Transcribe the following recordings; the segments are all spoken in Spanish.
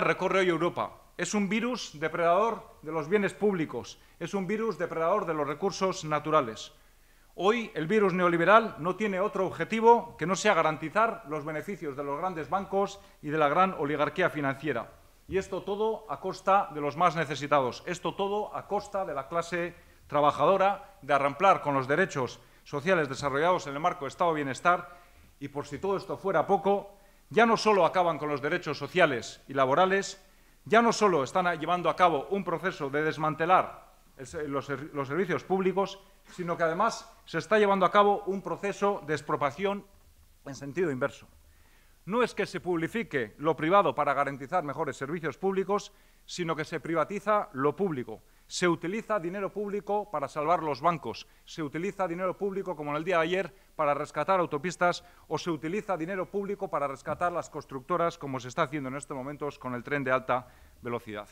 recorre hoy Europa. Es un virus depredador de los bienes públicos, es un virus depredador de los recursos naturales. Hoy el virus neoliberal no tiene otro objetivo que no sea garantizar los beneficios de los grandes bancos y de la gran oligarquía financiera. Y esto todo a costa de los más necesitados, esto todo a costa de la clase trabajadora, de arramplar con los derechos sociales desarrollados en el marco de Estado Bienestar y, por si todo esto fuera poco, ya no solo acaban con los derechos sociales y laborales, ya no solo están llevando a cabo un proceso de desmantelar los, los servicios públicos, sino que además se está llevando a cabo un proceso de expropiación en sentido inverso. No es que se publifique lo privado para garantizar mejores servicios públicos, sino que se privatiza lo público se utiliza dinero público para salvar los bancos, se utiliza dinero público, como en el día de ayer, para rescatar autopistas o se utiliza dinero público para rescatar las constructoras, como se está haciendo en estos momentos con el tren de alta velocidad.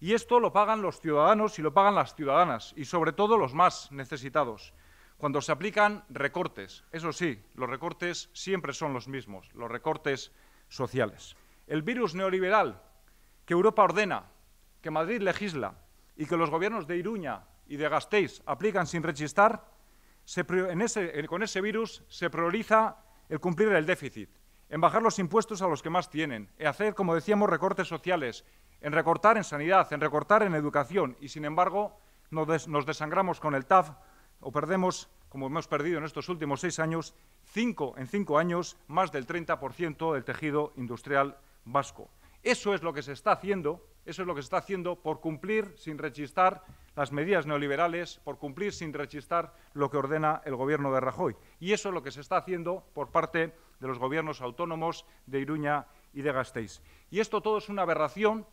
Y esto lo pagan los ciudadanos y lo pagan las ciudadanas, y sobre todo los más necesitados. Cuando se aplican recortes, eso sí, los recortes siempre son los mismos, los recortes sociales. El virus neoliberal que Europa ordena, que Madrid legisla, y que los gobiernos de Iruña y de Gasteiz aplican sin rechistar, con ese virus se prioriza el cumplir el déficit, en bajar los impuestos a los que más tienen, en hacer, como decíamos, recortes sociales, en recortar en sanidad, en recortar en educación y, sin embargo, nos, desangramos con el TAF o perdemos, como hemos perdido en estos últimos seis años, cinco, en cinco años, más del 30% del tejido industrial vasco. Eso es lo que se está haciendo eso es lo que se está haciendo por cumplir sin rechistar las medidas neoliberales, por cumplir sin rechistar lo que ordena el gobierno de Rajoy. Y eso es lo que se está haciendo por parte de los gobiernos autónomos de Iruña y de Gasteiz. Y esto todo es una aberración,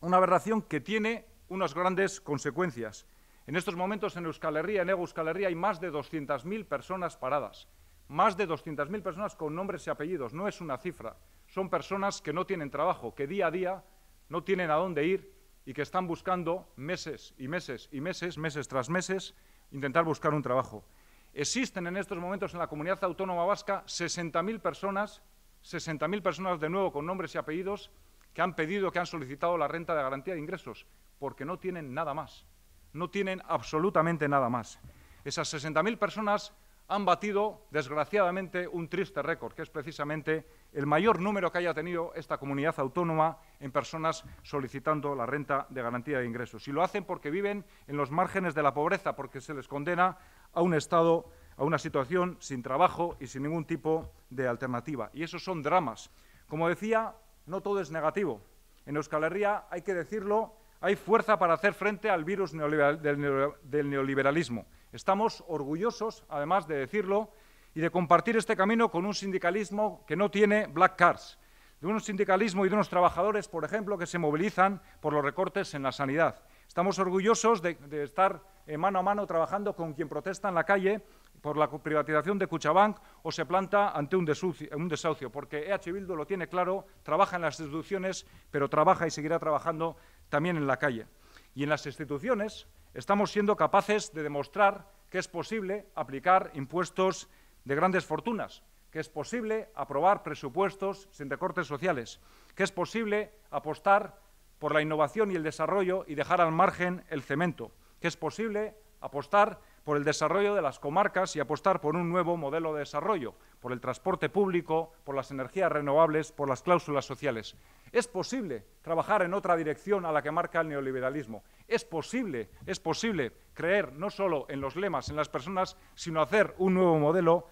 una aberración que tiene unas grandes consecuencias. En estos momentos en Euskal Herria, en Ego Euskal Herria, hay más de 200.000 personas paradas. Más de 200.000 personas con nombres y apellidos. No es una cifra. Son personas que no tienen trabajo, que día a día no tienen a dónde ir y que están buscando meses y meses y meses, meses tras meses, intentar buscar un trabajo. Existen en estos momentos en la comunidad autónoma vasca 60.000 personas, 60.000 personas de nuevo con nombres y apellidos, que han pedido, que han solicitado la renta de garantía de ingresos, porque no tienen nada más. No tienen absolutamente nada más. Esas 60.000 personas han batido, desgraciadamente, un triste récord, que es precisamente el mayor número que haya tenido esta comunidad autónoma en personas solicitando la renta de garantía de ingresos. Y lo hacen porque viven en los márgenes de la pobreza, porque se les condena a un estado, a una situación sin trabajo y sin ningún tipo de alternativa. Y esos son dramas. Como decía, no todo es negativo. En Euskal Herria, hay que decirlo, hay fuerza para hacer frente al virus del neoliberalismo. Estamos orgullosos, además de decirlo, y de compartir este camino con un sindicalismo que no tiene black cars, de un sindicalismo y de unos trabajadores, por ejemplo, que se movilizan por los recortes en la sanidad. Estamos orgullosos de, estar eh, mano a mano trabajando con quien protesta en la calle por la privatización de Cuchabank o se planta ante un desahucio, un desahucio porque EH Bildu lo tiene claro, trabaja en las instituciones, pero trabaja y seguirá trabajando también en la calle. Y en las instituciones estamos siendo capaces de demostrar que es posible aplicar impuestos de grandes fortunas, que es posible aprobar presupuestos sin recortes sociales, que es posible apostar por la innovación y el desarrollo y dejar al margen el cemento, que es posible apostar por el desarrollo de las comarcas y apostar por un nuevo modelo de desarrollo, por el transporte público, por las energías renovables, por las cláusulas sociales. Es posible trabajar en otra dirección a la que marca el neoliberalismo. Es posible, es posible creer no solo en los lemas, en las personas, sino hacer un nuevo modelo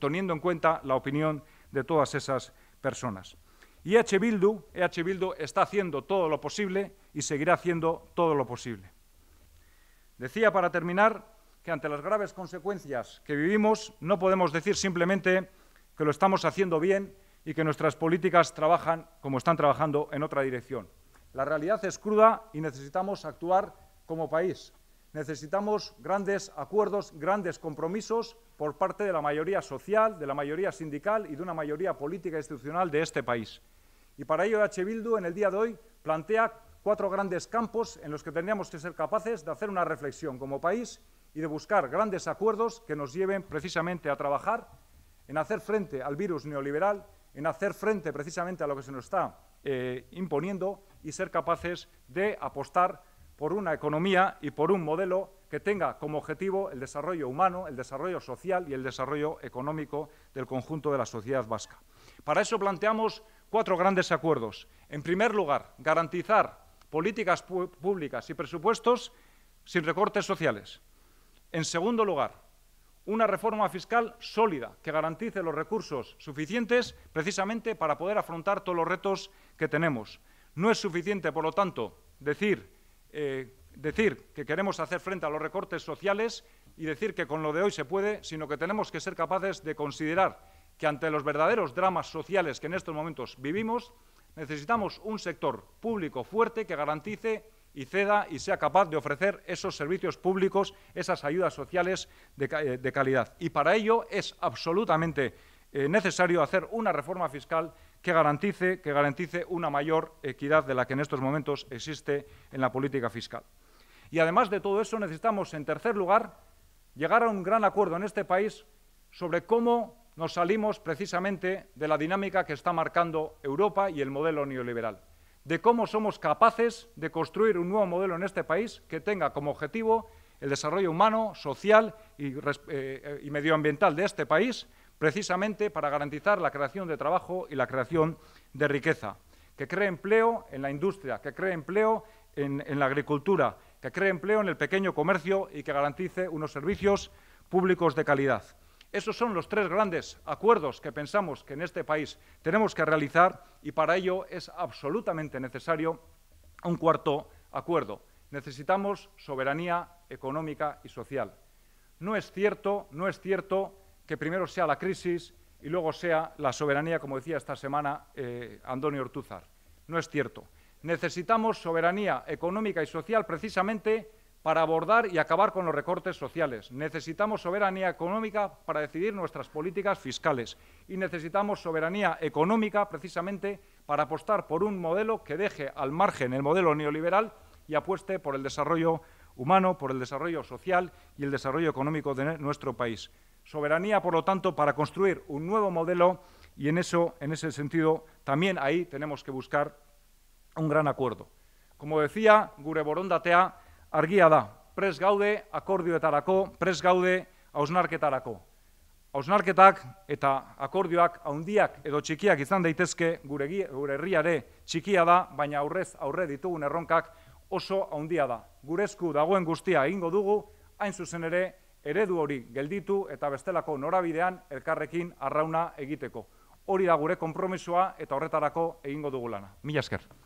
teniendo en cuenta la opinión de todas esas personas. Y EH Bildu, EH Bildu está haciendo todo lo posible y seguirá haciendo todo lo posible. Decía para terminar que ante las graves consecuencias que vivimos no podemos decir simplemente que lo estamos haciendo bien y que nuestras políticas trabajan como están trabajando en otra dirección. La realidad es cruda y necesitamos actuar como país. Necesitamos grandes acuerdos, grandes compromisos por parte de la mayoría social, de la mayoría sindical y de una mayoría política e institucional de este país. Y para ello H. Bildu en el día de hoy plantea cuatro grandes campos en los que tendríamos que ser capaces de hacer una reflexión como país y de buscar grandes acuerdos que nos lleven precisamente a trabajar en hacer frente al virus neoliberal, en hacer frente precisamente a lo que se nos está eh, imponiendo y ser capaces de apostar por una economía y por un modelo que tenga como objetivo el desarrollo humano, el desarrollo social y el desarrollo económico del conjunto de la sociedad vasca. Para eso planteamos cuatro grandes acuerdos. En primer lugar, garantizar políticas públicas y presupuestos sin recortes sociales. En segundo lugar, una reforma fiscal sólida que garantice los recursos suficientes precisamente para poder afrontar todos los retos que tenemos. No es suficiente, por lo tanto, eh, decir, que queremos hacer frente a los recortes sociales y decir que con lo de hoy se puede, sino que tenemos que ser capaces de considerar que ante los verdaderos dramas sociales que en estos momentos vivimos, necesitamos un sector público fuerte que garantice y ceda y sea capaz de ofrecer esos servicios públicos, esas ayudas sociales de, eh, calidad. Y para ello es absolutamente eh, necesario hacer una reforma fiscal que garantice una mayor equidad de la que en estos momentos existe en la política fiscal. Y además de todo eso, necesitamos, en tercer lugar, llegar a un gran acuerdo en este país sobre cómo nos salimos precisamente de la dinámica que está marcando Europa y el modelo neoliberal de cómo somos capaces de construir un nuevo modelo en este país que tenga como objetivo el desarrollo humano, social eh, eh, y, medioambiental de este país, precisamente para garantizar la creación de trabajo y la creación de riqueza, que cree empleo en la industria, que cree empleo en la agricultura, que cree empleo en el pequeño comercio y que garantice unos servicios públicos de calidad. Esos son los tres grandes acuerdos que pensamos que en este país tenemos que realizar y para ello es absolutamente necesario un cuarto acuerdo. Necesitamos soberanía económica y social. No es cierto, no es cierto que primero sea la crisis y luego sea la soberanía, como decía esta semana eh, Antonio Ortúzar. No es cierto. Necesitamos soberanía económica y social precisamente para abordar y acabar con los recortes sociales. Necesitamos soberanía económica para decidir nuestras políticas fiscales y necesitamos soberanía económica precisamente para apostar por un modelo que deje al margen el modelo neoliberal y apueste por el desarrollo humano, por el desarrollo social y el desarrollo económico de nuestro país. Soberanía, por lo tanto, para construir un nuevo modelo y en, eso, en ese sentido también ahí tenemos que buscar un gran acuerdo. Como decía Gure Borondatea, argia da. Prez gaude akordioetarako, prez gaude hausnarketarako. Hausnarketak eta akordioak haundiak edo txikiak izan daitezke gure herriare txikia da, baina aurrez aurre ditugun erronkak oso haundia da. Gure esku dagoen guztia egingo dugu, hain zuzen ere, eredu hori gelditu eta bestelako norabidean elkarrekin arrauna egiteko. Hori da gure kompromisoa eta horretarako egingo dugulana. Mila esker.